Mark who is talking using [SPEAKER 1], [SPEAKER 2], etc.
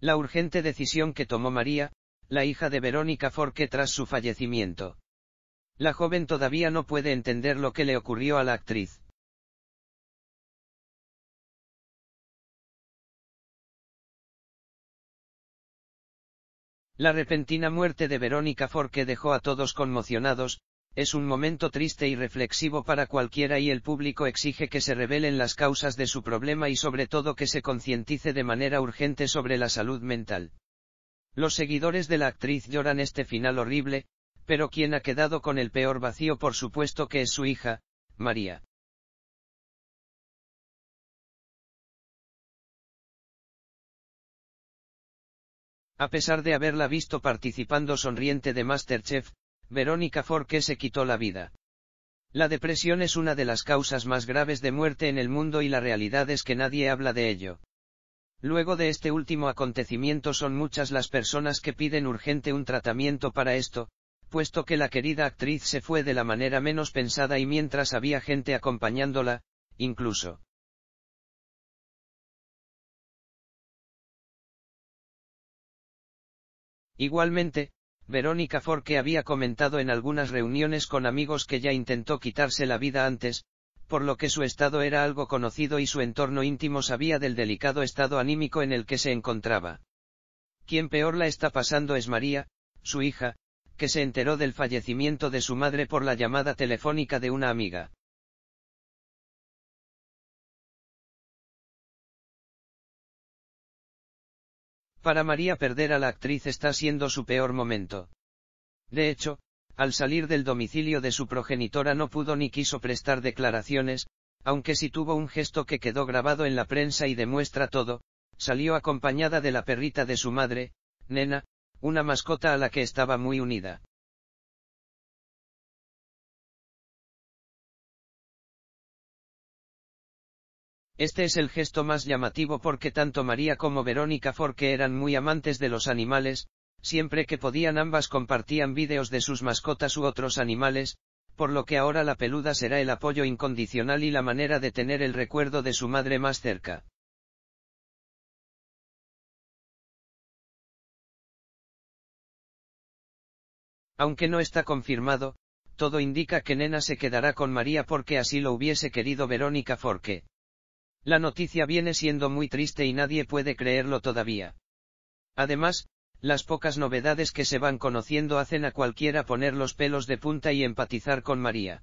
[SPEAKER 1] La urgente decisión que tomó María, la hija de Verónica Forque tras su fallecimiento. La joven
[SPEAKER 2] todavía no puede entender lo que le ocurrió a la actriz. La repentina muerte de Verónica Forque dejó a todos conmocionados, es un
[SPEAKER 1] momento triste y reflexivo para cualquiera y el público exige que se revelen las causas de su problema y sobre todo que se concientice de manera urgente sobre la salud mental. Los seguidores de la actriz lloran este final horrible, pero quien ha quedado con el peor vacío
[SPEAKER 2] por supuesto que es su hija, María. A pesar
[SPEAKER 1] de haberla visto participando sonriente de Masterchef, Verónica Forqué se quitó la vida. La depresión es una de las causas más graves de muerte en el mundo y la realidad es que nadie habla de ello. Luego de este último acontecimiento son muchas las personas que piden urgente un tratamiento para esto, puesto que la querida actriz se fue de la
[SPEAKER 2] manera menos pensada y mientras había gente acompañándola, incluso. Igualmente, Verónica Forque había comentado en algunas reuniones con amigos
[SPEAKER 1] que ya intentó quitarse la vida antes, por lo que su estado era algo conocido y su entorno íntimo sabía del delicado estado anímico en el que se encontraba. Quien peor la está pasando es María, su hija, que se enteró del fallecimiento de su madre por la llamada
[SPEAKER 2] telefónica de una amiga. Para María perder a la actriz
[SPEAKER 1] está siendo su peor momento. De hecho, al salir del domicilio de su progenitora no pudo ni quiso prestar declaraciones, aunque sí tuvo un gesto que quedó grabado en la prensa y demuestra todo, salió acompañada de la perrita de su madre, Nena,
[SPEAKER 2] una mascota a la que estaba muy unida. Este
[SPEAKER 1] es el gesto más llamativo porque tanto María como Verónica Forque eran muy amantes de los animales, siempre que podían ambas compartían vídeos de sus mascotas u otros animales, por lo que ahora la peluda será el apoyo incondicional y la manera de tener el recuerdo de su madre más
[SPEAKER 2] cerca. Aunque no está confirmado, todo indica
[SPEAKER 1] que Nena se quedará con María porque así lo hubiese querido Verónica Forque. La noticia viene siendo muy triste y nadie puede creerlo todavía. Además, las pocas novedades que se van conociendo hacen a cualquiera poner los pelos de punta y empatizar con
[SPEAKER 2] María.